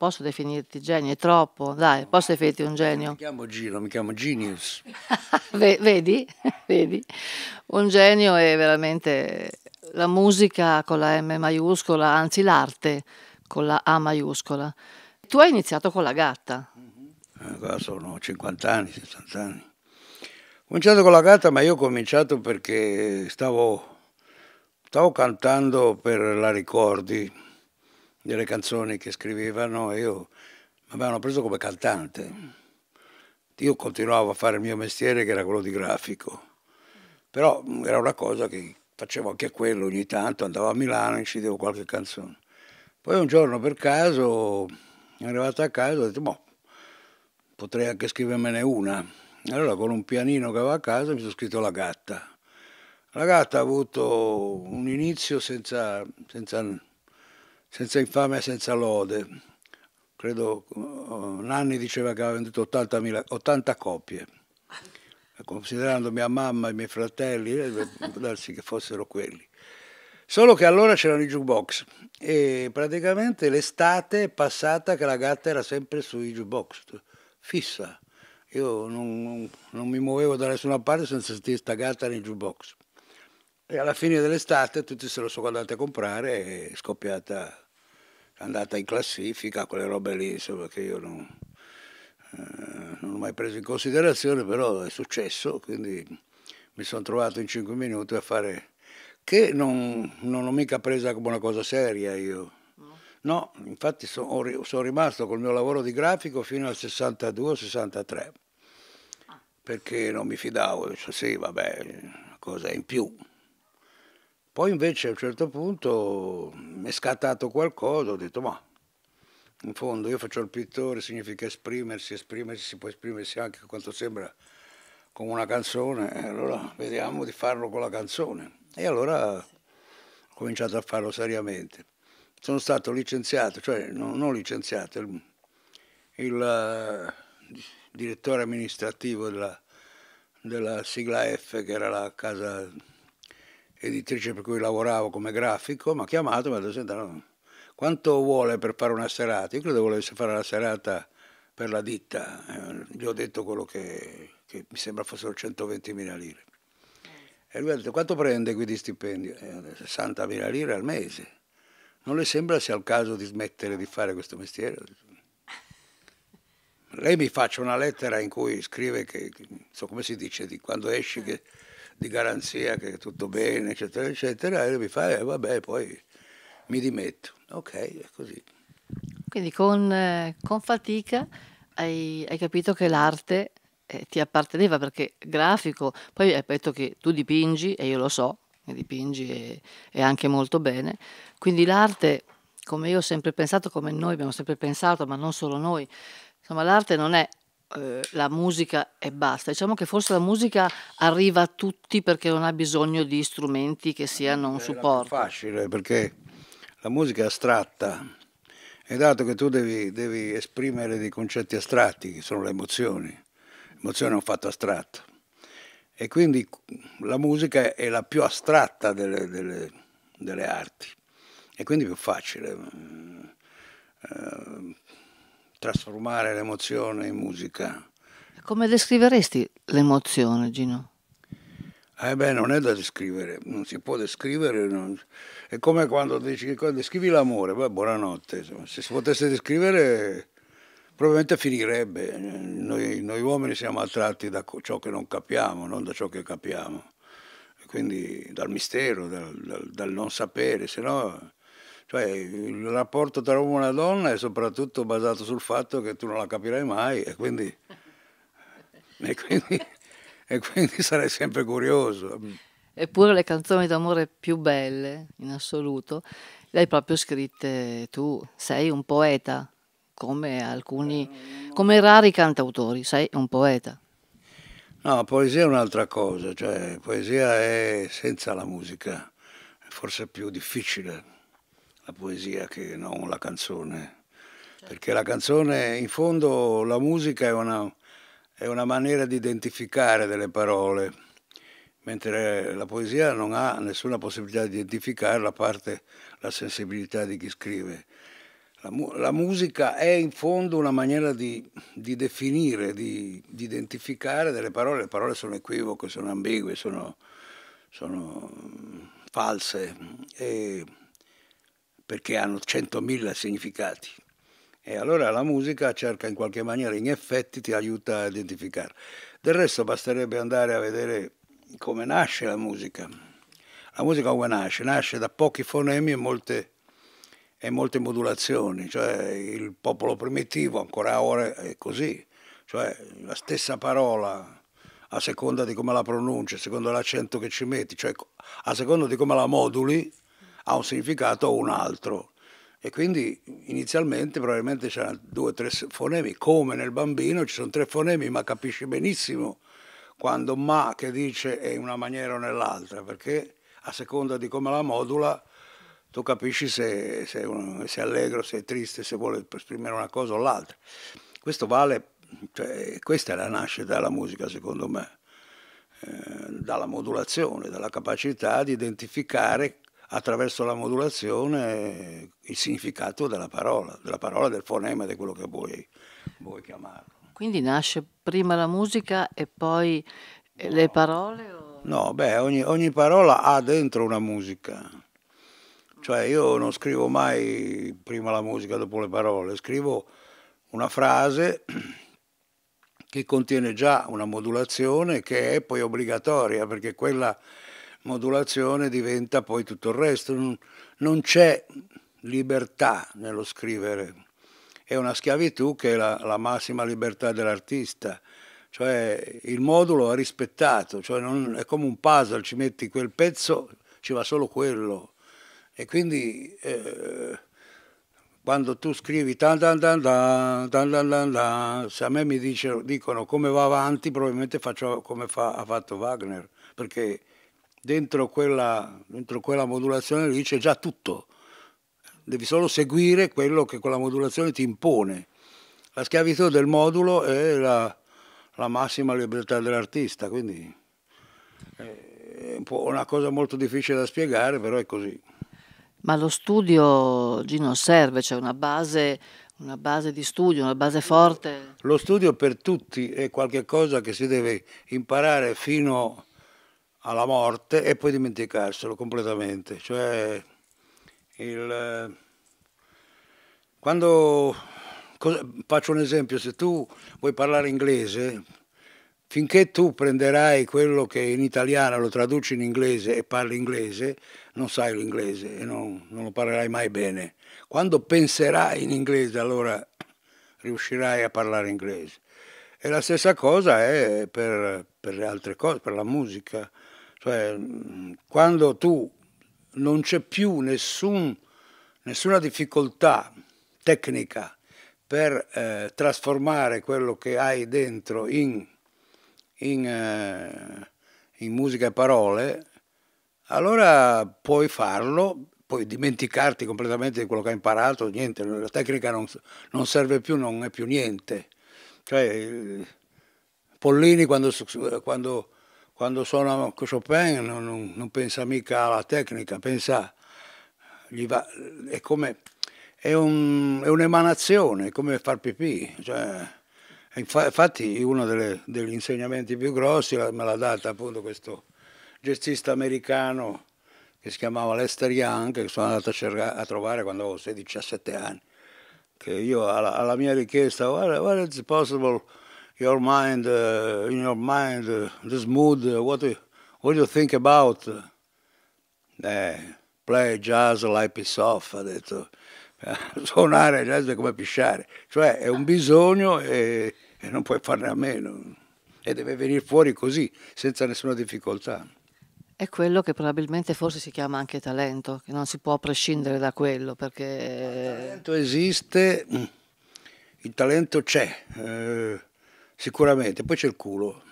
posso definirti genio, è troppo, dai, posso definirti un genio. Mi chiamo Gino, mi chiamo Genius. vedi, vedi, un genio è veramente la musica con la M maiuscola, anzi l'arte con la A maiuscola. Tu hai iniziato con la gatta. Eh, qua sono 50 anni, 60 anni. Ho cominciato con la gatta, ma io ho cominciato perché stavo, stavo cantando per la Ricordi delle canzoni che scrivevano e io mi avevano preso come cantante. Io continuavo a fare il mio mestiere che era quello di grafico, però mm, era una cosa che facevo anche quello ogni tanto, andavo a Milano e incidevo qualche canzone. Poi un giorno per caso, arrivato a casa, ho detto, boh, potrei anche scrivermene una. Allora con un pianino che avevo a casa mi sono scritto La gatta. La gatta ha avuto un inizio senza, senza senza infame senza lode. Credo eh, Nanni diceva che aveva venduto 80, 80 copie. Considerando mia mamma e i miei fratelli, eh, può darsi che fossero quelli. Solo che allora c'erano i jukebox e praticamente l'estate è passata che la gatta era sempre sui jukebox, fissa. Io non, non, non mi muovevo da nessuna parte senza sentire sta gatta nei jukebox. E alla fine dell'estate tutti se lo sono andati a comprare e è scoppiata, è andata in classifica, quelle robe lì, insomma, che io non, eh, non ho mai preso in considerazione, però è successo, quindi mi sono trovato in 5 minuti a fare... che non, non ho mica presa come una cosa seria io. No, infatti sono son rimasto col mio lavoro di grafico fino al 62-63, ah. perché non mi fidavo, dicevo sì, vabbè, una cosa in più. Poi invece a un certo punto mi mm, è scattato qualcosa, ho detto ma in fondo io faccio il pittore, significa esprimersi, esprimersi, si può esprimersi anche quanto sembra come una canzone, eh, allora vediamo di farlo con la canzone. E allora ho cominciato a farlo seriamente. Sono stato licenziato, cioè no, non licenziato, il, il uh, direttore amministrativo della, della sigla F, che era la casa editrice per cui lavoravo come grafico, mi ha chiamato e mi ha detto, senta, no, quanto vuole per fare una serata? Io credo volesse fare la serata per la ditta, eh, gli ho detto quello che, che mi sembra fossero 120.000 lire. E lui ha detto, quanto prende qui di stipendio? E 60.000 lire al mese. Non le sembra sia il caso di smettere di fare questo mestiere? Lei mi faccia una lettera in cui scrive che, non so come si dice, di quando esci che di garanzia che è tutto bene, eccetera, eccetera, e mi fa, eh, vabbè, poi mi dimetto. Ok, è così. Quindi con, eh, con fatica hai, hai, capito che l'arte eh, ti apparteneva perché grafico, poi hai detto che tu dipingi e io lo so, dipingi e, e anche molto bene, quindi l'arte, come io ho sempre pensato, come noi abbiamo sempre pensato, ma non solo noi, insomma l'arte non è eh, la musica e basta. Diciamo che forse la musica arriva a tutti perché non ha bisogno di strumenti che siano un supporto. È facile perché la musica è astratta e dato che tu devi, devi esprimere dei concetti astratti che sono le emozioni, l'emozione è un fatto astratto e quindi la musica è la più astratta delle, delle, delle arti e quindi più facile. Mm, eh, trasformare l'emozione in musica. Come descriveresti l'emozione, Gino? Eh beh, non è da descrivere, non si può descrivere. Non... È come quando dici che descrivi l'amore, beh, buonanotte. Insomma. Se si potesse descrivere, probabilmente finirebbe. Noi, noi, uomini siamo attratti da ciò che non capiamo, non da ciò che capiamo. Quindi dal mistero, dal, dal, dal non sapere, se no cioè, il rapporto tra uomo e donna è soprattutto basato sul fatto che tu non la capirai mai e quindi, e quindi, e quindi sarai sempre curioso. Eppure le canzoni d'amore più belle, in assoluto, le hai proprio scritte tu. Sei un poeta, come alcuni, come rari cantautori, sei un poeta. No, poesia è un'altra cosa, cioè poesia è senza la musica, forse più difficile la poesia che non la canzone, certo. perché la canzone, in fondo, la musica è una, è una maniera di identificare delle parole, mentre la poesia non ha nessuna possibilità di identificare la parte, la sensibilità di chi scrive. La, la, musica è in fondo una maniera di, di definire, di, di, identificare delle parole. Le parole sono equivoche, sono ambigue, sono, sono mm, false. E perché hanno centomila significati. E allora la musica cerca in qualche maniera, in effetti ti aiuta a identificare. Del resto basterebbe andare a vedere come nasce la musica. La musica come nasce? Nasce da pochi fonemi e molte, e molte modulazioni, cioè il popolo primitivo ancora ora è così, cioè la stessa parola a seconda di come la pronunci, seconda dell'accento che ci metti, cioè a seconda di come la moduli ha un significato o un altro. E quindi inizialmente probabilmente c'erano due o tre fonemi, come nel bambino ci sono tre fonemi, ma capisci benissimo quando ma che dice è in una maniera o nell'altra, perché a seconda di come la modula tu capisci se, se, se è allegro, se è triste, se vuole esprimere una cosa o l'altra. Questo vale, cioè, questa è la nascita della musica secondo me, eh, dalla modulazione, dalla capacità di identificare attraverso la modulazione il significato della parola, della parola, del fonema, di quello che vuoi, vuoi chiamarlo. Quindi nasce prima la musica e poi eh, no. le parole? O... No, beh, ogni, ogni parola ha dentro una musica. Cioè io non scrivo mai prima la musica, dopo le parole, scrivo una frase che contiene già una modulazione che è poi obbligatoria perché quella modulazione diventa poi tutto il resto. Non, non c'è libertà nello scrivere, è una schiavitù che è la, la massima libertà dell'artista. Cioè il modulo è rispettato, cioè non, è come un puzzle, ci metti quel pezzo, ci va solo quello. E quindi eh, quando tu scrivi tan tan tan tan, tan, tan, tan se a me mi dice, dicono come va avanti, probabilmente faccio come fa, ha fatto Wagner, perché dentro quella, dentro quella modulazione lì c'è già tutto, devi solo seguire quello che quella modulazione ti impone. La schiavitù del modulo è la, la massima libertà dell'artista, quindi eh, è un una cosa molto difficile da spiegare, però è così. Ma lo studio, Gino, serve, c'è cioè una base una base di studio, una base forte? Lo studio per tutti è qualcosa che si deve imparare fino alla morte e poi dimenticarselo completamente. Cioè, il, eh, quando, faccio un esempio, se tu vuoi parlare inglese, finché tu prenderai quello che in italiano lo traduci in inglese e parli inglese, non sai l'inglese e non, non lo parlerai mai bene. Quando penserai in inglese, allora riuscirai a parlare inglese. E la stessa cosa è per, per, le altre cose, per la musica. Cioè, quando tu non c'è più nessun, nessuna difficoltà tecnica per eh, trasformare quello che hai dentro in, in, eh, in musica e parole, allora puoi farlo, puoi dimenticarti completamente di quello che hai imparato, niente, la tecnica non, non serve più, non è più niente. Cioè, eh, Pollini quando, quando quando suona Chopin non, non, non, pensa mica alla tecnica, pensa, va, è come, è, un'emanazione, un è come far pipì. Cioè, infatti uno delle, degli insegnamenti più grossi me l'ha data appunto questo gestista americano che si chiamava Lester Young, che sono andato a, cercare, a trovare quando avevo 16-17 anni, che io alla, alla mia richiesta, what, what is possible your mind, uh, in your mind, uh, this mood, uh, what, do, what do you think about? Uh, play jazz like piss off, ha detto. Suonare jazz è come pisciare, cioè è un bisogno e, e non puoi farne a meno. E deve venire fuori così, senza nessuna difficoltà. È quello che probabilmente forse si chiama anche talento, che non si può prescindere da quello perché... Il talento esiste, mm, il talento c'è, eh, Sicuramente, poi c'è il culo,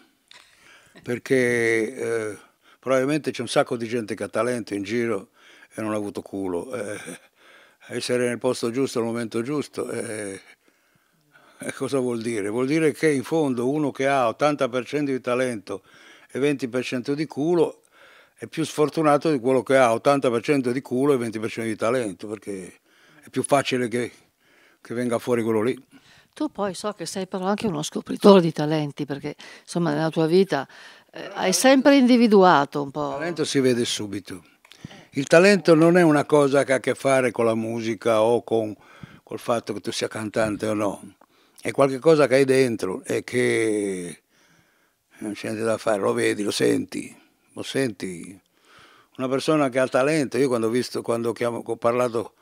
perché eh, probabilmente c'è un sacco di gente che ha talento in giro e non ha avuto culo. Eh, essere nel posto giusto al momento giusto, eh, eh, cosa vuol dire? Vuol dire che in fondo uno che ha 80% di talento e 20% di culo è più sfortunato di quello che ha 80% di culo e 20% di talento, perché è più facile che, che venga fuori quello lì. Tu poi so che sei però anche uno scopritore di talenti, perché insomma nella tua vita eh, hai sempre individuato un po'. Il talento si vede subito. Il talento non è una cosa che ha a che fare con la musica o con col fatto che tu sia cantante o no. È qualcosa che hai dentro e che non c'è niente da fare, lo vedi, lo senti, lo senti. Una persona che ha talento, io quando ho visto, quando ho, ho parlato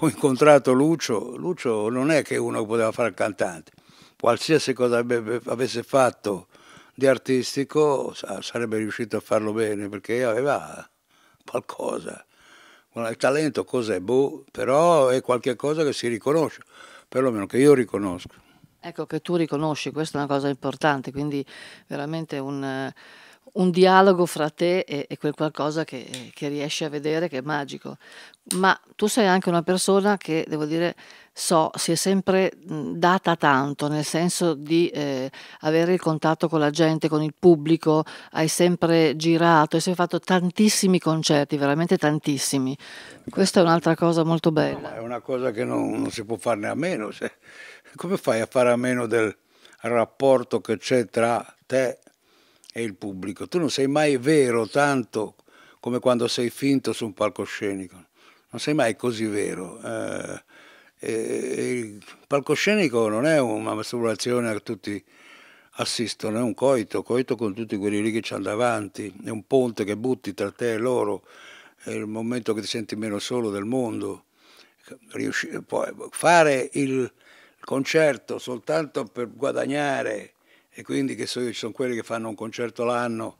ho incontrato Lucio, Lucio non è che uno poteva fare il cantante, qualsiasi cosa avesse fatto di artistico sarebbe riuscito a farlo bene perché aveva qualcosa. Il talento cos'è? Boh, però è qualcosa che si riconosce, perlomeno che io riconosco. Ecco, che tu riconosci, questa è una cosa importante, quindi veramente un, un dialogo fra te e, e quel qualcosa che, che, riesci a vedere che è magico ma tu sei anche una persona che, devo dire, so, si è sempre data tanto, nel senso di eh, avere il contatto con la gente, con il pubblico, hai sempre girato, hai sempre fatto tantissimi concerti, veramente tantissimi. Questa è un'altra cosa molto bella. No, è una cosa che non, non, si può farne a meno. Cioè, come fai a fare a meno del rapporto che c'è tra te e il pubblico? Tu non sei mai vero tanto come quando sei finto su un palcoscenico non sei mai così vero. Eh, eh, il palcoscenico non è una masturbazione a tutti assistono, è un coito, coito con tutti quelli lì che ci hanno davanti, è un ponte che butti tra te e loro, è il momento che ti senti meno solo del mondo. Riuscire, poi, fare il concerto soltanto per guadagnare, e quindi che so io, ci sono quelli che fanno un concerto l'anno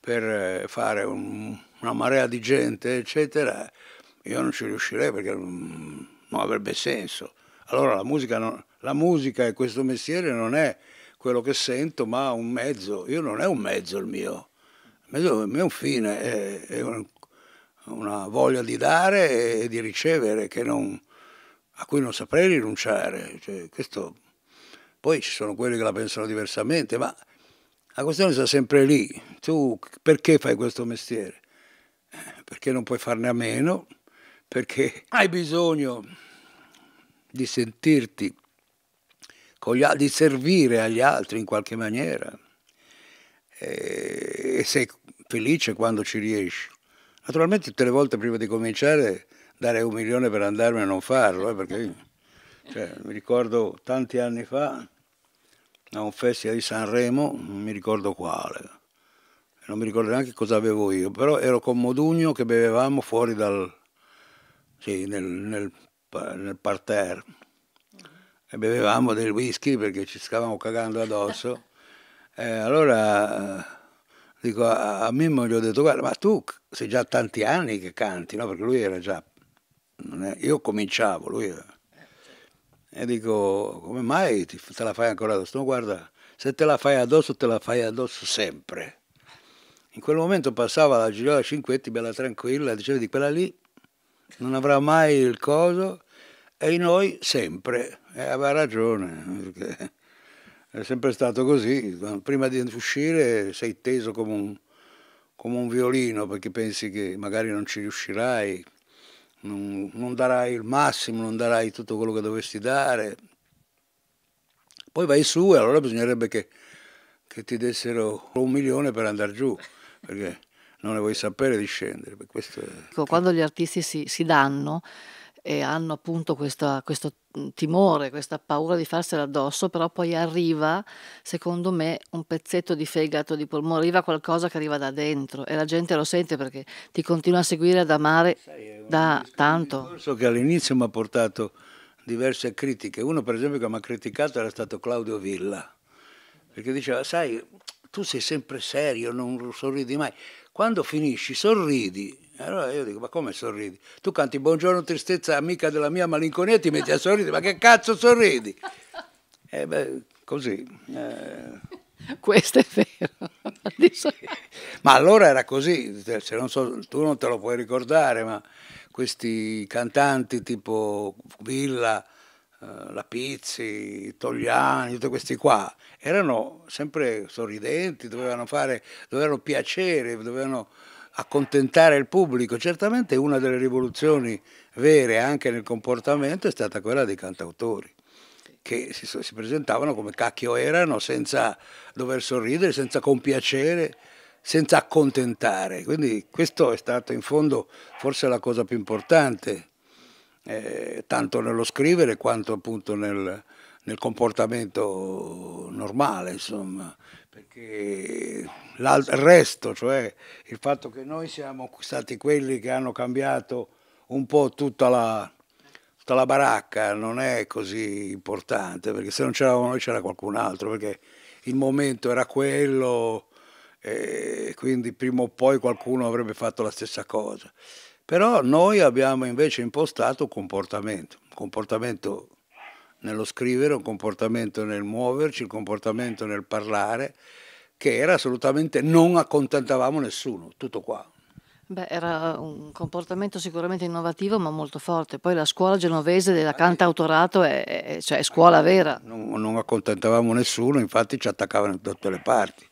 per eh, fare un, una marea di gente, eccetera, io non ci riuscirei perché mm, non, avrebbe senso. Allora la musica, non, la musica e questo mestiere non è quello che sento, ma un mezzo. Io non è un mezzo il mio, il mezzo, il mio fine è, è un, una voglia di dare e di ricevere non, a cui non saprei rinunciare. Cioè, questo, poi ci sono quelli che la pensano diversamente, ma la questione sta sempre lì. Tu perché fai questo mestiere? Eh, perché non puoi farne a meno? perché hai bisogno di sentirti, di servire agli altri in qualche maniera eh, e sei felice quando ci riesci. Naturalmente tutte le volte prima di cominciare dare un milione per andarmene a non farlo, eh, perché cioè, mi ricordo tanti anni fa a un festival di Sanremo, non mi ricordo quale, non mi ricordo neanche cosa avevo io, però ero con Modugno che bevevamo fuori dal, sì, nel, nel, nel parterre e bevevamo del whisky perché ci stavamo cagando addosso. E allora eh, dico a, a Mimmo gli ho detto guarda ma tu sei già tanti anni che canti no? perché lui era già è, io cominciavo lui era, e dico come mai ti, te la fai ancora addosso no guarda se te la fai addosso te la fai addosso sempre in quel momento passava la Giulia Cinquetti bella tranquilla diceva di quella lì non avrà mai il coso e noi sempre. E eh, aveva ragione, perché è sempre stato così. Prima di uscire sei teso come un, come un violino perché pensi che magari non ci riuscirai, non, non darai il massimo, non darai tutto quello che dovresti dare. Poi vai su e allora bisognerebbe che che ti dessero un milione per andare giù, perché non ne vuoi sapere di scendere. È... Ecco, quando gli artisti si, si danno e eh, hanno appunto questa, questo mm, timore, questa paura di farsela addosso, però poi arriva, secondo me, un pezzetto di fegato, di polmone, arriva qualcosa che arriva da dentro e la gente lo sente perché ti continua a seguire, ad amare Sai, da tanto. Un discorso che all'inizio mi ha portato diverse critiche. Uno, per esempio, che mi ha criticato era stato Claudio Villa, perché diceva, sai, tu sei sempre serio, non sorridi mai. Quando finisci sorridi. Allora io dico, ma come sorridi? Tu canti buongiorno tristezza amica della mia malinconia e ti metti a sorridere, ma che cazzo sorridi? E eh beh, così. Eh. Questo è vero. ma allora era così, non so, tu non te lo puoi ricordare, ma questi cantanti tipo Villa, eh, la Pizzi, Togliani, tutti questi qua, erano sempre sorridenti, dovevano, fare, dovevano piacere, dovevano accontentare il pubblico. Certamente una delle rivoluzioni vere anche nel comportamento è stata quella dei cantautori che si, si presentavano come cacchio erano senza dover sorridere, senza compiacere, senza accontentare. Quindi questo è stato in fondo forse la cosa più importante eh, tanto nello scrivere quanto appunto nel, nel comportamento normale, insomma, perché il resto, cioè il fatto che noi siamo stati quelli che hanno cambiato un po' tutta la, tutta la baracca, non è così importante, perché se non c'eravamo noi c'era qualcun altro, perché il momento era quello e eh, quindi prima o poi qualcuno avrebbe fatto la stessa cosa. Però noi abbiamo invece impostato un comportamento, un comportamento nello scrivere, un comportamento nel muoverci, un comportamento nel parlare, che era assolutamente non accontentavamo nessuno, tutto qua. Beh, era un comportamento sicuramente innovativo ma molto forte. Poi la scuola genovese della cantautorato è, è, cioè, è scuola vera. Non, non, accontentavamo nessuno, infatti ci attaccavano da tutte le parti.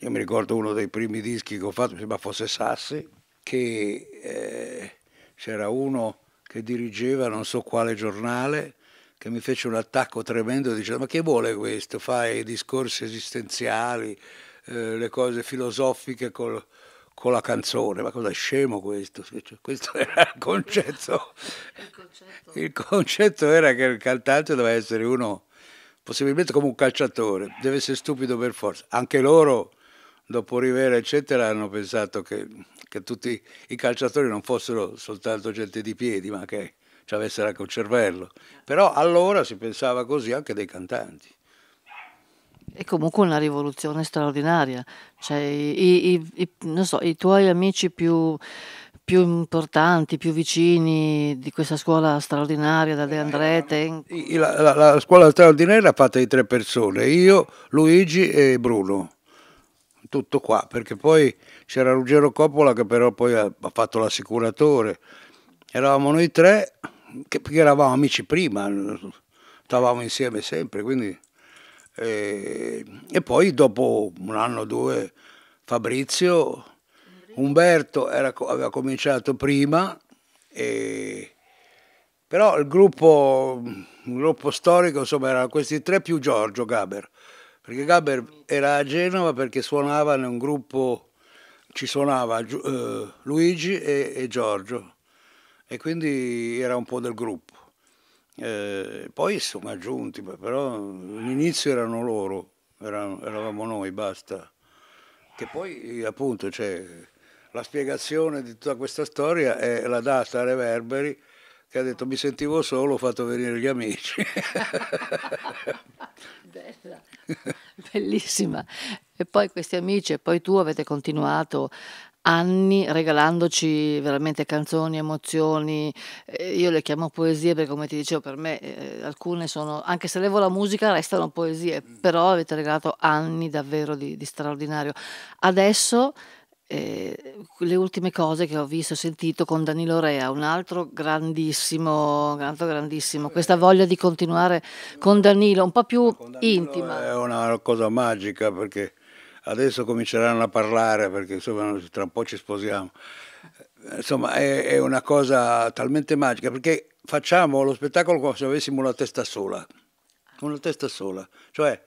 Io mi ricordo uno dei primi dischi che ho fatto, mi sembra fosse Sassi, che eh, c'era uno che dirigeva non so quale giornale che mi fece un attacco tremendo dicendo ma che vuole questo? Fai i discorsi esistenziali, eh, le cose filosofiche col, con la canzone, ma cosa è scemo questo? Cioè, questo era il concetto. il concetto. Il concetto era che il cantante doveva essere uno, possibilmente come un calciatore, deve essere stupido per forza. Anche loro, dopo Rivera, eccetera, hanno pensato che che tutti i calciatori non fossero soltanto gente di piedi, ma che ci avessero anche un cervello. Però allora si pensava così anche dei cantanti. È comunque una rivoluzione straordinaria. Cioè, i, i, i, so, i, tuoi amici più, più, importanti, più vicini di questa scuola straordinaria da De eh, Andrete. La, la, la scuola straordinaria è fatta di tre persone, io, Luigi e Bruno. Tutto qua, perché poi c'era Ruggero Coppola che però poi ha fatto l'assicuratore, eravamo noi tre, che, perché eravamo amici prima, stavamo insieme sempre, quindi... E, e poi dopo un anno o due Fabrizio, Umberto era, aveva cominciato prima, e, però il gruppo, il gruppo storico insomma erano questi tre più Giorgio Gaber, perché Gaber era a Genova perché suonava in un gruppo ci suonava eh, Luigi e, e, Giorgio e quindi era un po' del gruppo. Eh, poi sono aggiunti, però all'inizio erano loro, erano, eravamo noi, basta. Che poi appunto cioè, la spiegazione di tutta questa storia è la data Reverberi che ha detto mi sentivo solo, ho fatto venire gli amici. Bella, bellissima. E poi questi amici e poi tu avete continuato anni regalandoci veramente canzoni, emozioni, io le chiamo poesie perché come ti dicevo per me eh, alcune sono, anche se levo la musica restano poesie, mm. però avete regalato anni davvero di, di straordinario. Adesso eh, le ultime cose che ho visto e sentito con Danilo Rea, un altro grandissimo, un altro grandissimo, questa eh. voglia di continuare con Danilo, un po' più intima. È una cosa magica perché adesso cominceranno a parlare perché insomma tra un po' ci sposiamo. Insomma è, è una cosa talmente magica perché facciamo lo spettacolo come se avessimo una testa sola, una testa sola, cioè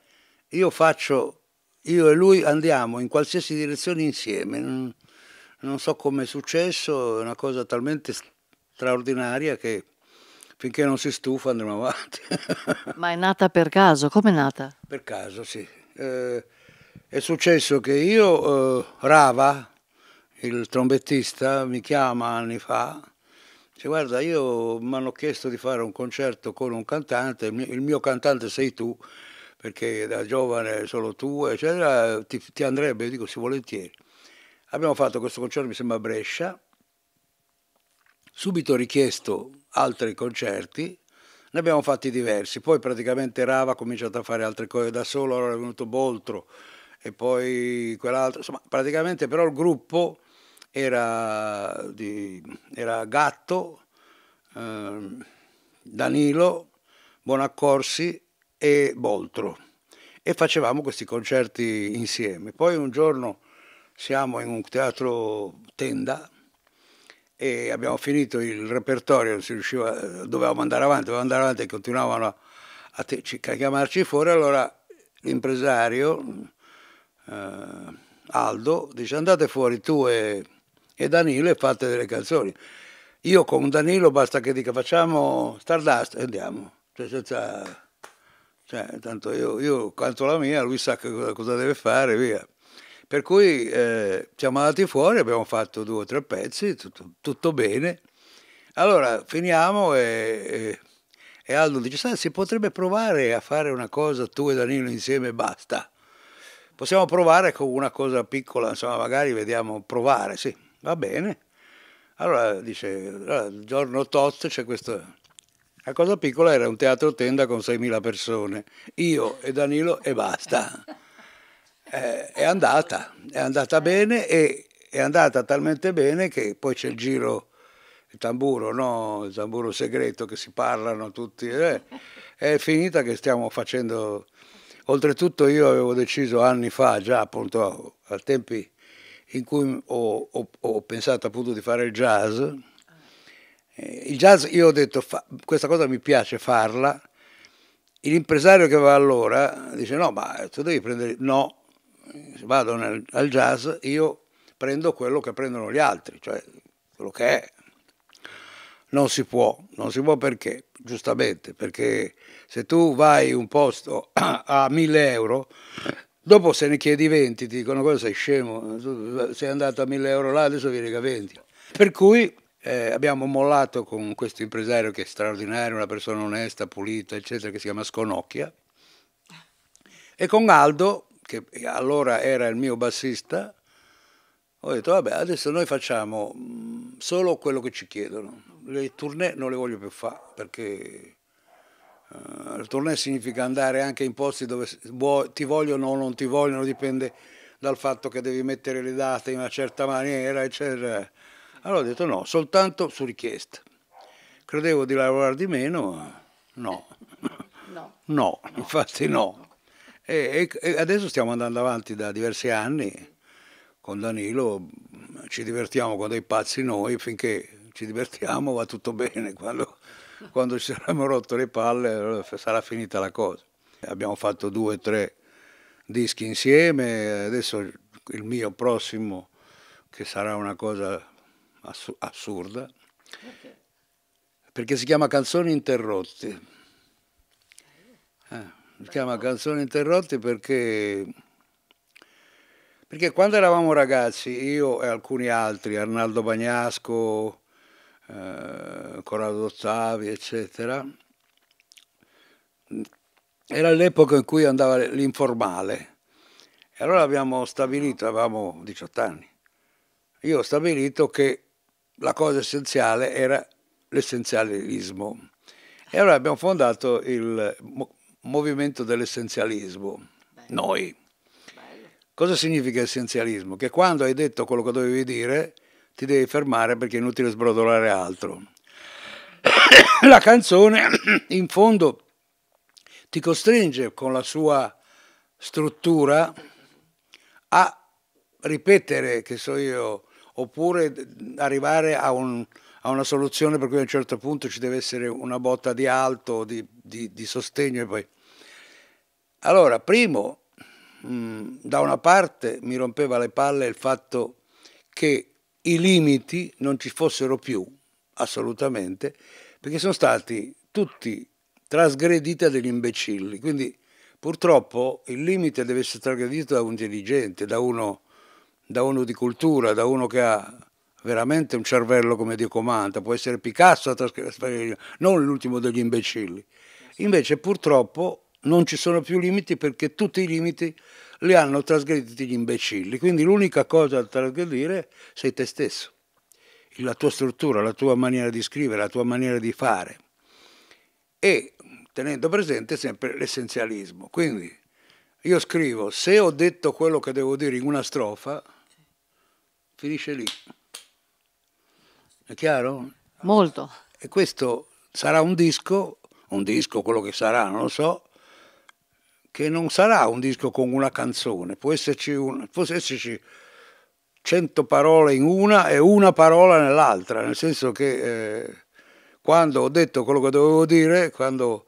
io faccio, io e lui andiamo in qualsiasi direzione insieme, non, non so come è successo, è una cosa talmente straordinaria che finché non si stufa andremo avanti. Ma è nata per caso, come è nata? Per caso, sì. Eh, è successo che io, eh, Rava, il trombettista, mi chiama anni fa, dice guarda io mi hanno chiesto di fare un concerto con un cantante, il mio, il mio cantante sei tu, perché da giovane solo tu, eccetera, ti, ti andrebbe, dico sì volentieri. Abbiamo fatto questo concerto, mi sembra a Brescia, subito richiesto altri concerti, ne abbiamo fatti diversi, poi praticamente Rava ha cominciato a fare altre cose da solo, allora è venuto Boltro, e poi quell'altro, insomma praticamente però il gruppo era, di, era Gatto, eh, Danilo, Bonaccorsi e Boltro e facevamo questi concerti insieme. Poi un giorno siamo in un teatro tenda e abbiamo finito il repertorio, si riusciva, dovevamo andare avanti, dovevamo andare avanti e continuavano a, te, a chiamarci fuori, allora l'impresario eh, Aldo, dice andate fuori tu e, e, Danilo e fate delle canzoni. Io con Danilo basta che dica facciamo Stardust e andiamo. Cioè, senza, cioè, tanto io, io, canto la mia, lui sa cosa, cosa deve fare, via. Per cui eh, siamo andati fuori, abbiamo fatto due o tre pezzi, tutto, tutto bene. Allora finiamo e, e Aldo dice, sai, si potrebbe provare a fare una cosa tu e Danilo insieme e basta. Possiamo provare con una cosa piccola, insomma, magari vediamo, provare, sì, va bene. Allora dice, il giorno tot c'è questo... La cosa piccola era un teatro tenda con 6.000 persone, io e Danilo e basta. Eh, è andata, è andata bene e è andata talmente bene che poi c'è il giro, il tamburo, no? il tamburo segreto che si parlano tutti. Eh. È finita che stiamo facendo Oltretutto io avevo deciso anni fa, già appunto a, tempi in cui ho, ho, ho, pensato appunto di fare il jazz, ah. eh, il jazz io ho detto fa, questa cosa mi piace farla, l'impresario che va allora dice no ma tu devi prendere, no, vado nel, al jazz, io prendo quello che prendono gli altri, cioè quello che è. Non si può, non si può perché, giustamente, perché se tu vai un posto a 1000 euro, dopo se ne chiedi 20, ti dicono cosa sei scemo, sei andato a 1000 euro là, adesso vieni a 20. Per cui eh, abbiamo mollato con questo impresario che è straordinario, una persona onesta, pulita, eccetera, che si chiama Sconocchia, e con Aldo, che allora era il mio bassista, ho detto vabbè adesso noi facciamo mm, solo quello che ci chiedono, le tournée non le voglio più fare perché eh, il tournée significa andare anche in posti dove ti vogliono o non ti vogliono, dipende dal fatto che devi mettere le date in una certa maniera, eccetera. Allora ho detto no, soltanto su richiesta. Credevo di lavorare di meno, ma no. No. no, infatti no. E, e adesso stiamo andando avanti da diversi anni con Danilo, mm, ci divertiamo con dei pazzi noi, finché ci divertiamo va tutto bene, quando quando ci saremmo rotto le palle sarà finita la cosa. Abbiamo fatto due o tre dischi insieme, adesso il mio prossimo, che sarà una cosa assurda, okay. perché si chiama Canzoni Interrotti. Eh. eh, si chiama Canzoni Interrotti perché, perché quando eravamo ragazzi, io e alcuni altri, Arnaldo Bagnasco, eh, Corrado Ottavi, eccetera. Era l'epoca in cui andava l'informale. E allora abbiamo stabilito, avevamo 18 anni, io ho stabilito che la cosa essenziale era l'essenzialismo. E allora abbiamo fondato il movimento dell'essenzialismo, noi. Bello. Cosa significa essenzialismo? Che quando hai detto quello che dovevi dire, ti devi fermare perché è inutile sbrodolare altro. la canzone in fondo ti costringe con la sua struttura a ripetere, che so io, oppure arrivare a, un, a, una soluzione per cui a un certo punto ci deve essere una botta di alto, di, di, di sostegno e poi... Allora, primo, mh, mm, da una parte mi rompeva le palle il fatto che i limiti non ci fossero più, assolutamente, perché sono stati tutti trasgrediti dagli imbecilli. Quindi purtroppo il limite deve essere trasgredito da un dirigente, da uno, da uno di cultura, da uno che ha veramente un cervello come Dio comanda, può essere Picasso, a trasgredire, non l'ultimo degli imbecilli. Invece purtroppo non ci sono più limiti perché tutti i limiti li hanno trasgrediti gli imbecilli. Quindi l'unica cosa da trasgredire sei te stesso, la tua struttura, la tua maniera di scrivere, la tua maniera di fare. E tenendo presente sempre l'essenzialismo. Quindi io scrivo, se ho detto quello che devo dire in una strofa, finisce lì. È chiaro? Molto. E questo sarà un disco, un disco, quello che sarà, non lo so, che non sarà un disco con una canzone, può esserci, un, può esserci cento parole in una e una parola nell'altra, nel senso che eh, quando ho detto quello che dovevo dire, quando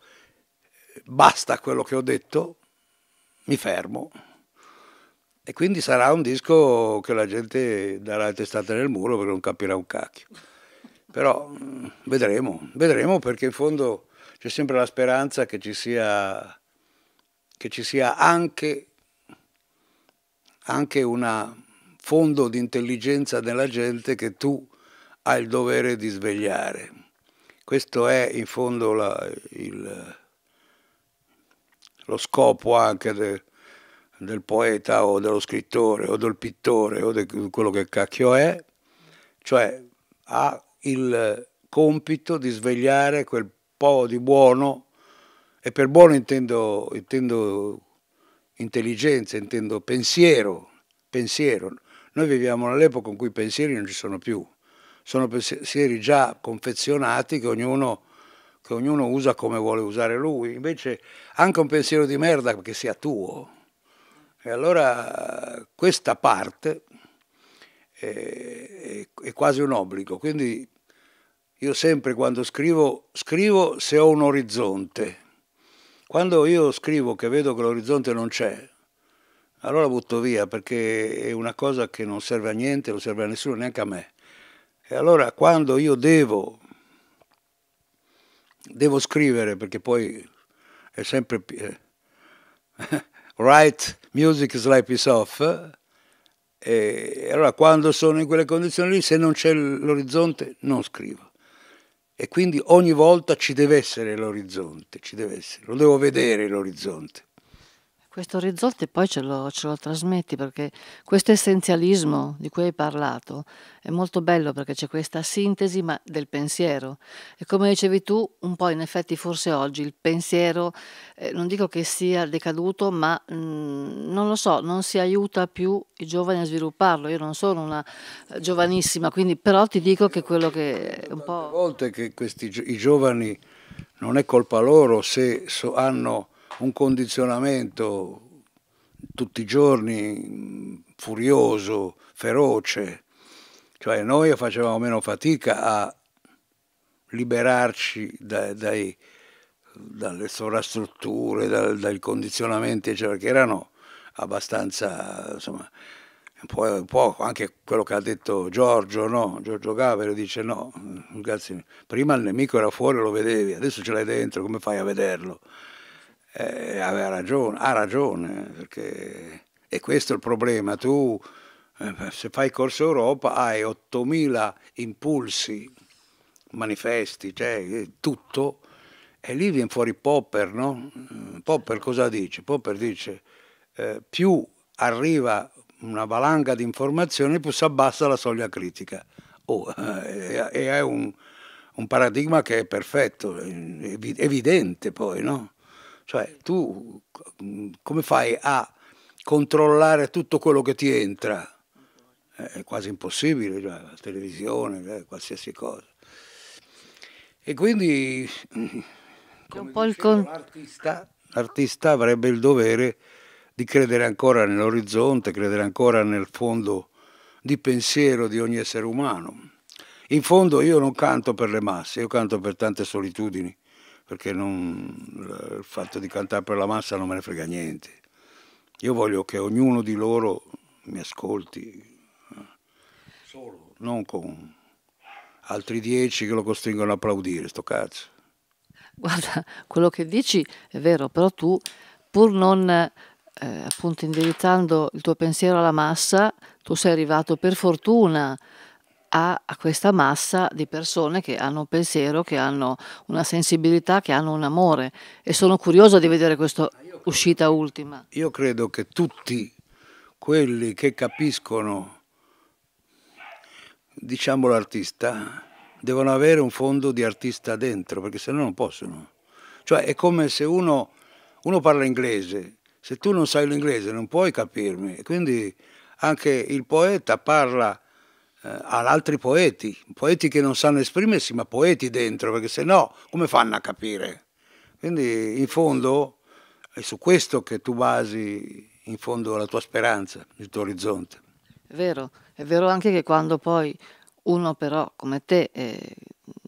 basta quello che ho detto, mi fermo. E quindi sarà un disco che la gente darà le testate nel muro perché non capirà un cacchio. Però mm, vedremo, vedremo perché in fondo c'è sempre la speranza che ci sia che ci sia anche, anche un fondo di intelligenza nella gente che tu hai il dovere di svegliare. Questo è in fondo la, il, lo scopo anche de, del poeta o dello scrittore o del pittore o di quello che cacchio è, cioè ha il compito di svegliare quel po' di buono e per buono intendo, intendo intelligenza, intendo pensiero, pensiero. Noi viviamo nell'epoca in cui i pensieri non ci sono più, sono pensieri già confezionati che ognuno, che ognuno usa come vuole usare lui, invece anche un pensiero di merda che sia tuo. E allora questa parte eh, è, è quasi un obbligo, quindi io sempre quando scrivo, scrivo se ho un orizzonte quando io scrivo che vedo che l'orizzonte non c'è, allora butto via perché è una cosa che non serve a niente, non serve a nessuno, neanche a me. E allora quando io devo, devo scrivere, perché poi è sempre eh, write music is life is off, eh, e allora quando sono in quelle condizioni lì, se non c'è l'orizzonte non scrivo e quindi ogni volta ci deve essere l'orizzonte, ci deve essere, lo devo vedere l'orizzonte questo orizzonte poi ce lo, ce lo, trasmetti perché questo essenzialismo di cui hai parlato è molto bello perché c'è questa sintesi ma del pensiero e come dicevi tu un po' in effetti forse oggi il pensiero eh, non dico che sia decaduto ma mh, mm, non lo so non si aiuta più i giovani a svilupparlo io non sono una eh, giovanissima quindi però ti dico che quello che è un po' A volte che questi i giovani non è colpa loro se so, hanno un condizionamento tutti i giorni furioso, feroce, cioè noi facevamo meno fatica a liberarci dai, dai, dalle sovrastrutture, dal, dai condizionamenti, eccetera, che erano abbastanza, insomma, un po', un po', anche quello che ha detto Giorgio, no? Giorgio Gavero dice no, ragazzi, prima il nemico era fuori, lo vedevi, adesso ce l'hai dentro, come fai a vederlo? eh, aveva ragione, ha ragione, perché è questo il problema. Tu eh, se fai corso Europa hai 8.000 impulsi, manifesti, cioè eh, tutto, e lì viene fuori Popper, no? Eh, Popper cosa dice? Popper dice eh, più arriva una valanga di informazioni, più si abbassa la soglia critica. Oh, e eh, è un, un paradigma che è perfetto, evidente poi, no? Cioè tu mm, come fai a controllare tutto quello che ti entra? È quasi impossibile, cioè, la televisione, eh, qualsiasi cosa. E quindi dicevo, l'artista, l'artista avrebbe il dovere di credere ancora nell'orizzonte, credere ancora nel fondo di pensiero di ogni essere umano. In fondo io non canto per le masse, io canto per tante solitudini perché non, il fatto di cantare per la massa non me ne frega niente. Io voglio che ognuno di loro mi ascolti, eh. Solo. non con altri dieci che lo costringono a applaudire, sto cazzo. Guarda, quello che dici è vero, però tu pur non eh, appunto indirizzando il tuo pensiero alla massa, tu sei arrivato per fortuna a, questa massa di persone che hanno un pensiero, che hanno una sensibilità, che hanno un amore e sono curiosa di vedere questa ah, uscita ultima. Io credo che tutti quelli che capiscono, diciamo l'artista, devono avere un fondo di artista dentro, perché se no non possono. Cioè è come se uno, uno parla inglese, se tu non sai l'inglese non puoi capirmi, quindi anche il poeta parla eh, ad altri poeti, poeti che non sanno esprimersi, ma poeti dentro, perché se no come fanno a capire? Quindi in fondo è su questo che tu basi in fondo la tua speranza, il tuo orizzonte. È vero, è vero anche che quando poi uno però come te, eh,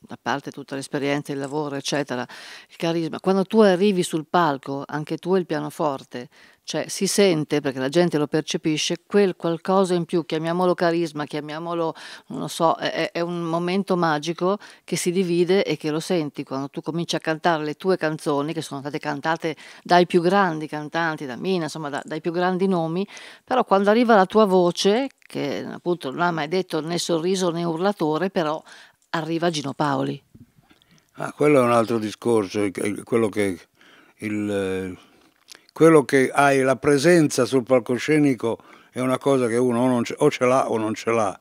a parte tutta l'esperienza, il lavoro, eccetera, il carisma, quando tu arrivi sul palco, anche tu e il pianoforte, cioè si sente, perché la gente lo percepisce, quel qualcosa in più, chiamiamolo carisma, chiamiamolo, non so, è, è, un momento magico che si divide e che lo senti quando tu cominci a cantare le tue canzoni, che sono state cantate dai più grandi cantanti, da Mina, insomma da, dai più grandi nomi, però quando arriva la tua voce, che appunto non ha mai detto né sorriso né urlatore, però arriva Gino Paoli. Ah, quello è un altro discorso, quello che il eh, quello che hai la presenza sul palcoscenico è una cosa che uno o ce l'ha o non ce l'ha.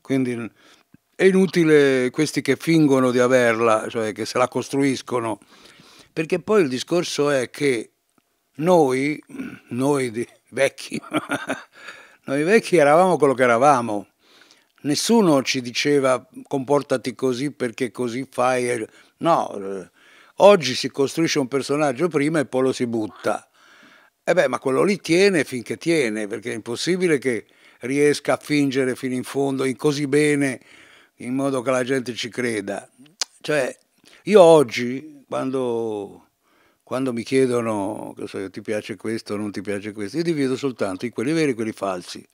Quindi è inutile questi che fingono di averla, cioè che se la costruiscono, perché poi il discorso è che noi, noi vecchi, noi vecchi eravamo quello che eravamo. Nessuno ci diceva comportati così perché così fai. No, eh, oggi si costruisce un personaggio prima e poi lo si butta. E eh beh, ma quello lì tiene finché tiene, perché è impossibile che riesca a fingere fino in fondo in così bene in modo che la gente ci creda. Cioè, io oggi, quando, quando mi chiedono so, ti piace questo non ti piace questo, io divido soltanto in quelli veri e quelli falsi.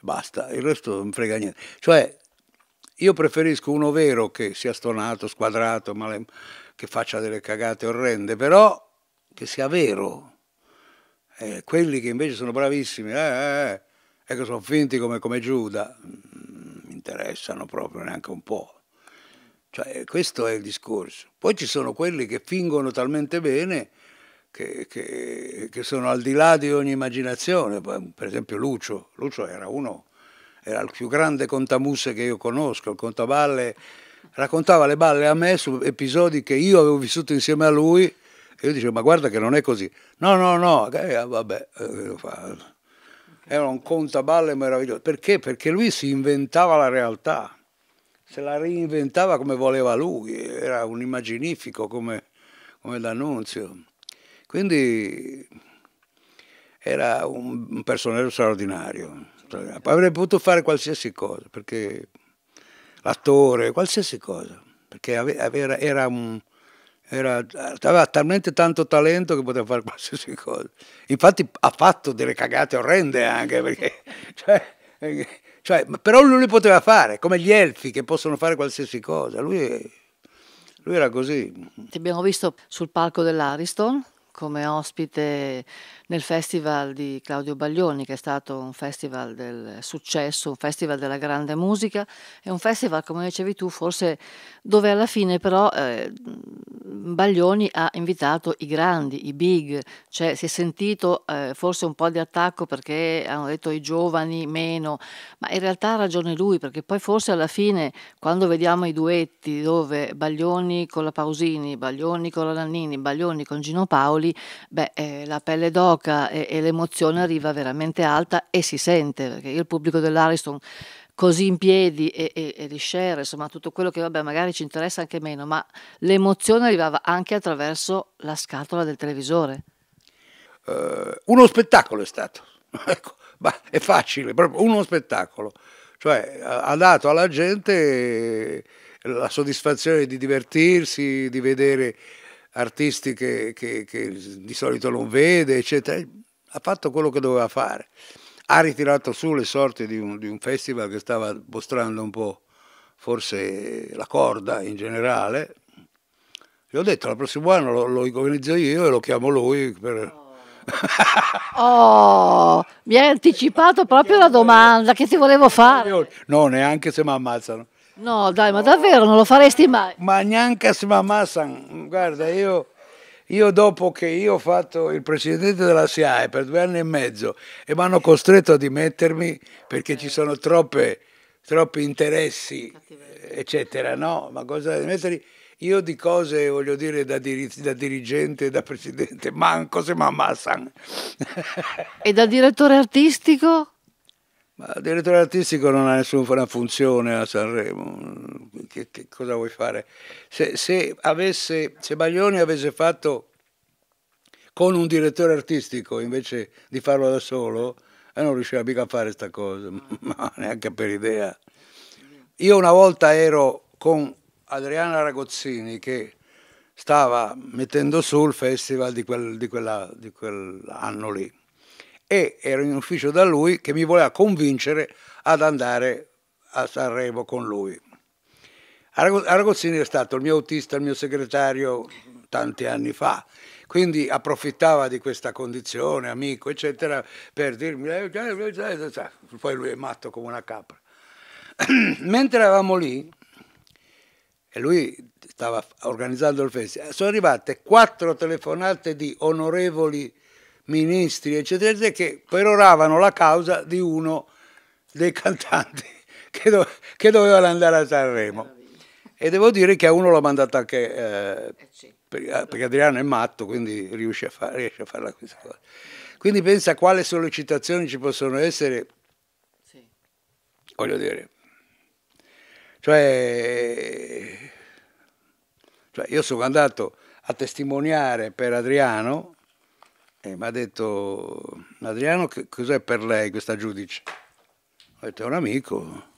Basta, il resto non frega niente. Cioè, io preferisco uno vero che sia stonato, squadrato, male, che faccia delle cagate orrende, però che sia vero, eh, quelli che invece sono bravissimi, eh, ecco eh, eh, sono finti come, come Giuda, mm, mi interessano proprio neanche un po'. Cioè, questo è il discorso. Poi ci sono quelli che fingono talmente bene che, che, che, sono al di là di ogni immaginazione. Mm, per esempio Lucio, Lucio era uno, era il più grande contamusse che io conosco, il contaballe, raccontava le balle a me su episodi che io avevo vissuto insieme a lui e io dicevo, ma guarda che non è così. No, no, no, eh, eh vabbè, eh, era un contaballe meraviglioso. Perché? Perché lui si inventava la realtà, se la reinventava come voleva lui, era un immaginifico come, come D'Annunzio. Quindi era un, un personaggio straordinario. Cioè, Avrebbe potuto fare qualsiasi cosa, perché l'attore, qualsiasi cosa, perché aveva, era un, era, aveva talmente tanto talento che poteva fare qualsiasi cosa. Infatti ha fatto delle cagate orrende anche, perché, cioè, eh, cioè, però lui poteva fare, come gli elfi che possono fare qualsiasi cosa. Lui, lui era così. Ti abbiamo visto sul palco dell'Ariston come ospite nel festival di Claudio Baglioni, che è stato un festival del successo, un festival della grande musica, è un festival, come dicevi tu, forse dove alla fine però eh, Baglioni ha invitato i grandi, i big, cioè si è sentito eh, forse un po' di attacco perché hanno detto i giovani meno, ma in realtà ha ragione lui, perché poi forse alla fine quando vediamo i duetti dove Baglioni con la Pausini, Baglioni con la Nannini, Baglioni con Gino Paoli, beh, eh, la pelle d'oca, gioca e, e l'emozione arriva veramente alta e si sente, perché io il pubblico dell'Ariston così in piedi e, e, e di share, insomma tutto quello che vabbè, magari ci interessa anche meno, ma l'emozione arrivava anche attraverso la scatola del televisore. Uh, uno spettacolo è stato, ecco, ma è facile, proprio uno spettacolo, cioè ha dato alla gente la soddisfazione di divertirsi, di vedere artisti che, che, che di solito non vede, eccetera. Ha fatto quello che doveva fare. Ha ritirato su le sorti di un, di un festival che stava mostrando un po' forse la corda in generale. Gli ho detto, la prossima anno lo, lo organizzo io e lo chiamo lui per... Oh, mi hai anticipato proprio la domanda che ti volevo fare. No, neanche se mi ammazzano. No, dai, ma davvero non lo faresti mai? Ma neanche se m'ammassano. Guarda, io, io, dopo che io ho fatto il presidente della SIAE per due anni e mezzo e mi hanno costretto a dimettermi perché ci sono troppe, troppi interessi, eccetera, no? Ma cosa dimettermi? Io di cose, voglio dire, da, dir da dirigente, da presidente, manco se m'ammassano. E da direttore artistico? Ma il direttore artistico non ha nessuna funzione a Sanremo, che, che cosa vuoi fare? Se, se, avesse, se Baglioni avesse fatto con un direttore artistico invece di farlo da solo, eh, non riusciva mica a fare questa cosa, mm. ma neanche per idea. Io una volta ero con Adriana Ragozzini che stava mettendo su il festival di, quel, di, quella, di quell'anno lì e ero in ufficio da lui che mi voleva convincere ad andare a Sanremo con lui. Aragozzini è stato il mio autista, il mio segretario tanti anni fa, quindi approfittava di questa condizione, amico, eccetera, per dirmi, eh, eh, eh, poi lui è matto come una capra. Mentre eravamo lì, e lui stava organizzando il festival, sono arrivate quattro telefonate di onorevoli ministri, eccetera, eccetera, che peroravano la causa di uno dei cantanti che, do che dovevano andare a Sanremo. E devo dire che a uno l'ho mandato anche, eh, eh, eh, perché Adriano è matto, quindi riesce a, far, riesce a farla questa cosa. Quindi pensa a quale sollecitazioni ci possono essere, sì. voglio dire. Cioè, cioè, io sono andato a testimoniare per Adriano e eh, mi ha detto, Adriano, che cos'è per lei questa giudice? Ho detto, è un amico.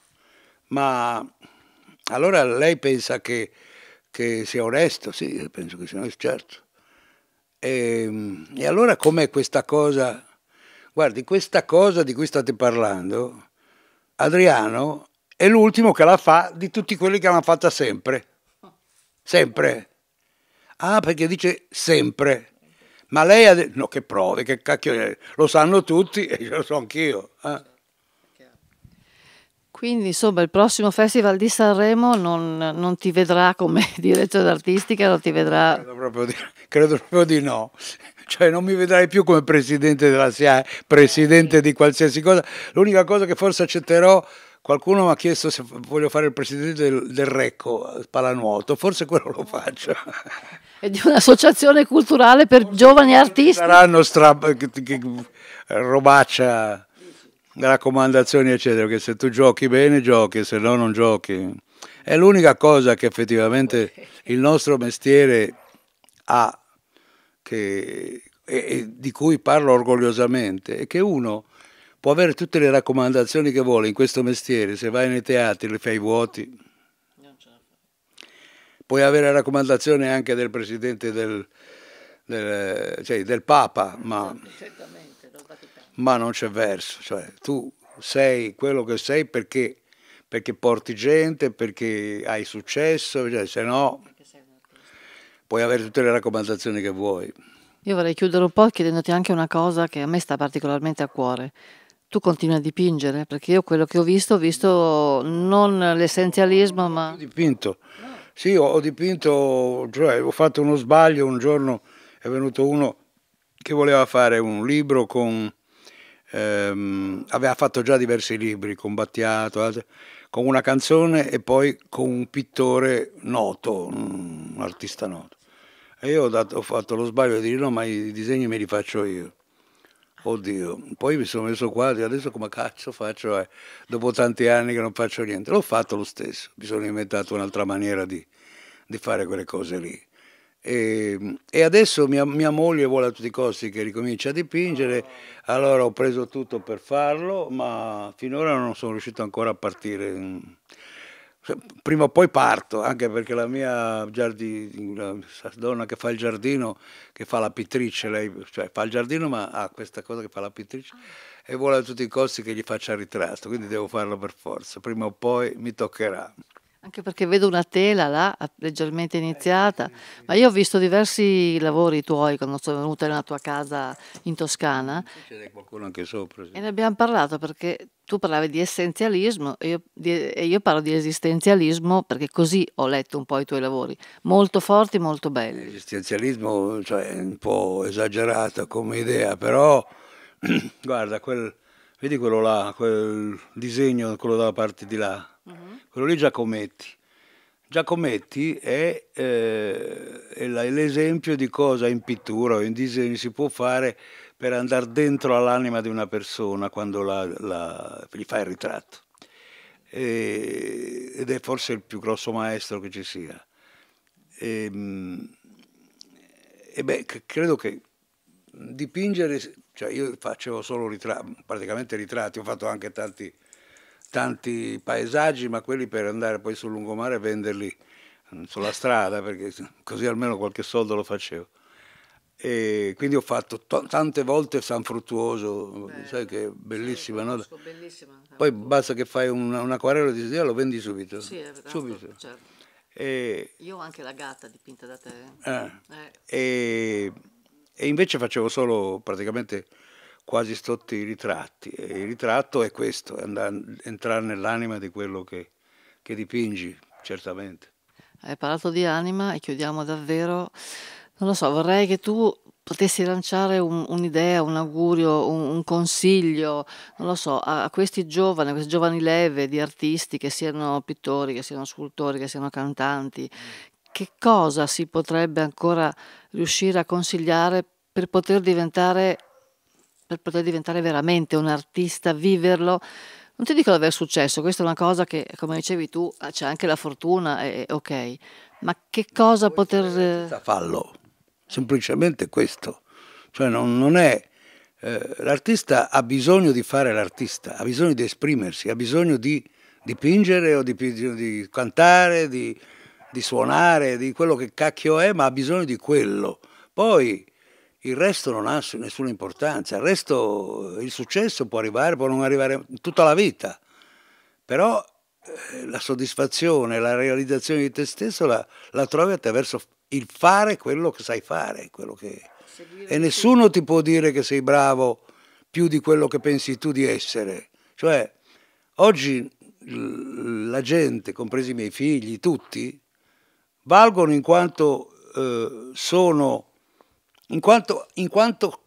Ma allora lei pensa che, che sia onesto? Sì, penso che sia onesto, certo. E, ehm, e allora com'è questa cosa? Guardi, questa cosa di cui state parlando, Adriano è l'ultimo che la fa di tutti quelli che l'hanno fatta sempre. Sempre. Ah, perché dice sempre. Ma lei ha detto, no che prove, che cacchio, lo sanno tutti e lo so anch'io. Eh? Quindi insomma il prossimo Festival di Sanremo non, non ti vedrà come direttore d'artistica, non ti vedrà... Credo proprio, di, credo proprio di, no, cioè non mi vedrai più come presidente della SIAE, presidente di qualsiasi cosa. L'unica cosa che forse accetterò, qualcuno mi ha chiesto se voglio fare il presidente del, del Recco, Palanuoto, forse quello lo faccio e di un'associazione culturale per Forse giovani artisti. Saranno stra... robaccia, raccomandazioni eccetera, che se tu giochi bene giochi, se no non giochi. È l'unica cosa che effettivamente il nostro mestiere ha, che, e, e di cui parlo orgogliosamente, è che uno può avere tutte le raccomandazioni che vuole in questo mestiere, se vai nei teatri le fai vuoti, puoi avere raccomandazioni anche del Presidente del, del, cioè del Papa, esatto, ma, ma non c'è verso. Cioè, tu sei quello che sei perché, perché porti gente, perché hai successo, cioè, se no puoi avere tutte le raccomandazioni che vuoi. Io vorrei chiudere un po' chiedendoti anche una cosa che a me sta particolarmente a cuore tu continui a dipingere perché io quello che ho visto ho visto non l'essenzialismo ma Ho dipinto sì, ho, ho dipinto, cioè, ho fatto uno sbaglio, un giorno è venuto uno che voleva fare un libro con... Ehm, aveva fatto già diversi libri con Battiato, con una canzone e poi con un pittore noto, un artista noto. E io ho, dato, ho fatto lo sbaglio di dire no, ma i disegni me li faccio io oddio, poi mi sono messo qua, adesso come cazzo faccio, eh? dopo tanti anni che non faccio niente, l'ho fatto lo stesso, mi sono inventato un'altra maniera di, di fare quelle cose lì. E, ehm, e, adesso mia, mia, moglie vuole a tutti i costi che ricomincia a dipingere, allora ho preso tutto per farlo, ma finora non sono riuscito ancora a partire. Cioè, prima o poi parto, anche perché la mia giardina, la donna che fa il giardino, che fa la pittrice, lei cioè, fa il giardino ma ha questa cosa che fa la pittrice e vuole a tutti i costi che gli faccia il ritratto, quindi devo farlo per forza, prima o poi mi toccherà. Anche perché vedo una tela là, leggermente eh, iniziata, ma io ho visto diversi lavori tuoi quando sono venuta nella tua casa in Toscana. C'era qualcuno anche sopra. Sì. E ne abbiamo parlato perché tu parlavi di essenzialismo e io, di, e io, parlo di esistenzialismo perché così ho letto un po' i tuoi lavori, molto forti, molto belli. L'esistenzialismo cioè, è un po' esagerato come idea, però guarda, quel, vedi quello là, quel disegno, quello dalla parte di là Uh-huh. Quello lì Giacometti. Giacometti è, eh, è, l'esempio di cosa in pittura o in disegno si può fare per andare dentro all'anima di una persona quando la, la, gli fa il ritratto. E, ed è forse il più grosso maestro che ci sia. E, ehm, e beh, credo che dipingere, cioè io facevo solo ritratti, praticamente ritratti, ho fatto anche tanti tanti paesaggi, ma quelli per andare poi sul lungomare e venderli mm, sulla strada, perché così almeno qualche soldo lo facevo. E quindi ho fatto t- tante volte San Fruttuoso, Beh, sai che è bellissima, sì, no? bellissima Poi basta che fai un, un acquarello di Sidea, lo vendi subito. Sì, è vero. Subito. Certo, certo. E... Io ho anche la gatta dipinta da te. Eh. Eh. E... e invece facevo solo praticamente quasi sotto i ritratti. E il ritratto è questo, andare, entrare nell'anima di quello che, che dipingi, certamente. Hai parlato di anima e chiudiamo davvero. Non lo so, vorrei che tu potessi lanciare un'idea, un, augurio, un, un, consiglio, non lo so, a, a, questi giovani, a questi giovani leve di artisti, che siano pittori, che siano scultori, che siano cantanti, che cosa si potrebbe ancora riuscire a consigliare per poter diventare per poter diventare veramente un artista, viverlo. Non ti dico di aver successo, questa è una cosa che, come dicevi tu, eh, c'è anche la fortuna, e, ok, ma che cosa Voi poter... Eh, Fallo, semplicemente questo. Cioè non, non è... Eh, l'artista ha bisogno di fare l'artista, ha bisogno di esprimersi, ha bisogno di dipingere o di, di cantare, di, di, suonare, di quello che cacchio è, ma ha bisogno di quello. Poi il resto non ha nessuna importanza, il resto, il successo può arrivare, può non arrivare tutta la vita, però eh, la soddisfazione, la realizzazione di te stesso la, la, trovi attraverso il fare quello che sai fare, che... e nessuno ti può dire che sei bravo più di quello che pensi tu di essere, cioè oggi la gente, compresi i miei figli, tutti, valgono in quanto eh, sono in quanto, in quanto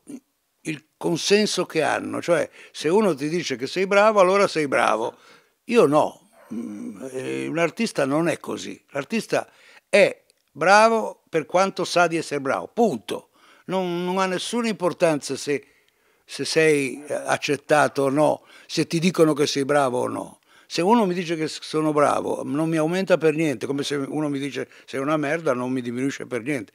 il consenso che hanno, cioè se uno ti dice che sei bravo allora sei bravo, io no, mm, eh, un artista non è così, l'artista è bravo per quanto sa di essere bravo, punto, non, non ha nessuna importanza se, se sei eh, accettato o no, se ti dicono che sei bravo o no. Se uno mi dice che sono bravo, non mi aumenta per niente, come se uno mi dice sei una merda, non mi diminuisce per niente.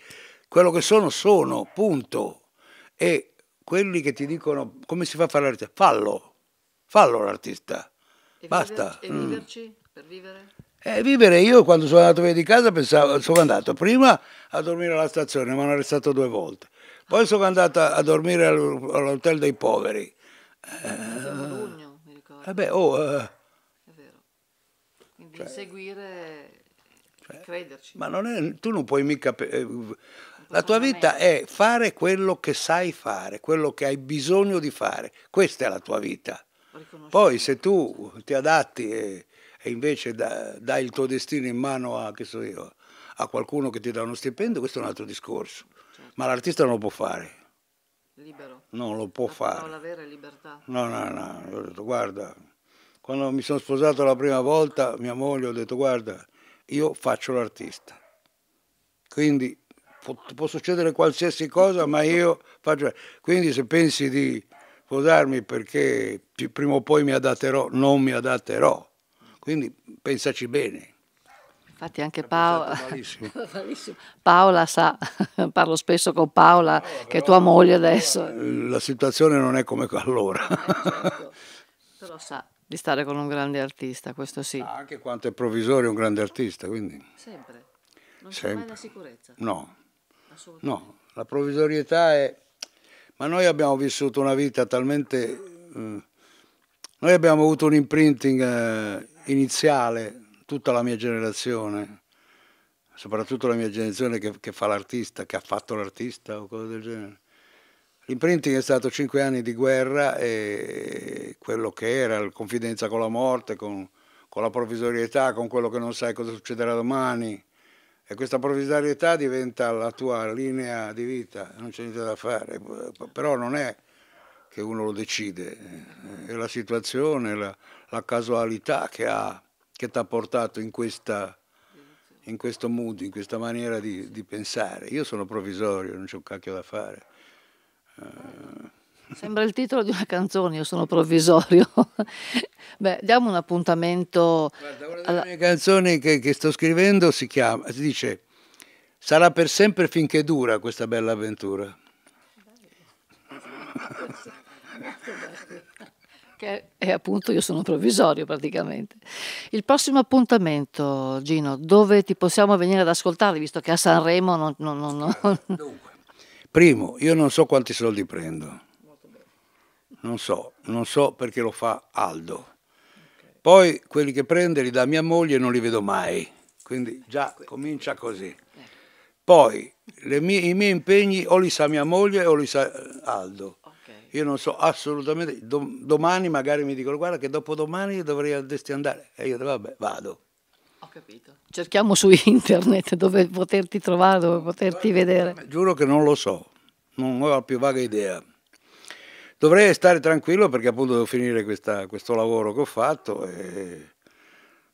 Quello che sono, sono, punto. E quelli che ti dicono come si fa a fare l'artista, fallo, fallo l'artista. E Basta. Viverci, mm. E viverci per vivere? Eh, vivere io quando sono andato via di casa pensavo, sono andato prima a dormire alla stazione, mi hanno arrestato due volte, poi sono andato a dormire all'hotel dei poveri. Eh, eh beh, oh, eh. È vero. Quindi cioè, seguire, cioè, crederci. Ma non è, tu non puoi mica eh, la tua vita è fare quello che sai fare, quello che hai bisogno di fare. Questa è la tua vita. Poi se tu ti adatti e, e invece da, dai il tuo destino in mano a, so io, a, qualcuno che ti dà uno stipendio, questo è un altro discorso. Certo. Ma l'artista non lo può fare. Libero. Non lo può la fare. La vera libertà. No, no, no. Io ho detto, guarda, quando mi sono sposato la prima volta, mia moglie ho detto, guarda, io faccio l'artista. Quindi può, succedere qualsiasi cosa, ma io faccio... Quindi se pensi di sposarmi perché prima o poi mi adatterò, non mi adatterò. Quindi pensaci bene. Infatti anche Paola, Paola sa, parlo spesso con Paola, Paola che è tua moglie adesso. La situazione non è come allora. Eh, certo. Però sa di stare con un grande artista, questo sì. Ah, anche quanto è provvisorio un grande artista, quindi. Sempre. Non c'è mai la sicurezza. No. No, la provvisorietà è... Ma noi abbiamo vissuto una vita talmente... Eh, noi abbiamo avuto un imprinting eh, iniziale, tutta la mia generazione, soprattutto la mia generazione che, che fa l'artista, che ha fatto l'artista o cose del genere. L'imprinting è stato cinque anni di guerra e quello che era, la confidenza con la morte, con, con la provvisorietà, con quello che non sai cosa succederà domani, e questa provvisorietà diventa la tua linea di vita, non c'è niente da fare, però non è che uno lo decide, eh, è la situazione, la, la casualità che ha, che ti ha portato in, questa, in, questo mood, in questa maniera di, di, pensare. Io sono provvisorio, non c'è un cacchio da fare. Uh, Sembra il titolo di una canzone, io sono provvisorio. Beh, diamo un appuntamento. Guarda, una delle alla... mie canzoni che, che, sto scrivendo si chiama, si dice Sarà per sempre finché dura questa bella avventura. che è appunto io sono provvisorio praticamente. Il prossimo appuntamento, Gino, dove ti possiamo venire ad ascoltare, visto che a Sanremo non... non, non, non... Dunque, primo, io non so quanti soldi prendo non so, non so perché lo fa Aldo. Okay. Poi quelli che prende li dà mia moglie e non li vedo mai, quindi già comincia così. Poi mie, i miei impegni o li sa mia moglie o li sa eh, Aldo. Okay. Io non so assolutamente, domani magari mi dicono guarda che dopo domani dovrei andare e io vabbè vado. Ho capito. Cerchiamo su internet dove poterti trovare, dove poterti guarda, vedere. Giuro che non lo so, non ho la più vaga idea. Dovrei stare tranquillo perché appunto devo finire questa, questo lavoro che ho fatto e,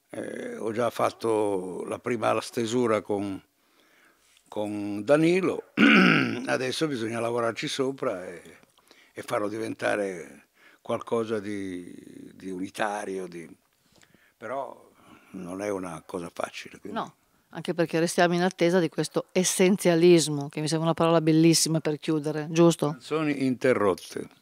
e ho già fatto la prima stesura con, con Danilo, adesso bisogna lavorarci sopra e, e farlo diventare qualcosa di, di unitario, di... però non è una cosa facile. Quindi. No, anche perché restiamo in attesa di questo essenzialismo, che mi sembra una parola bellissima per chiudere, giusto? Canzoni interrotte.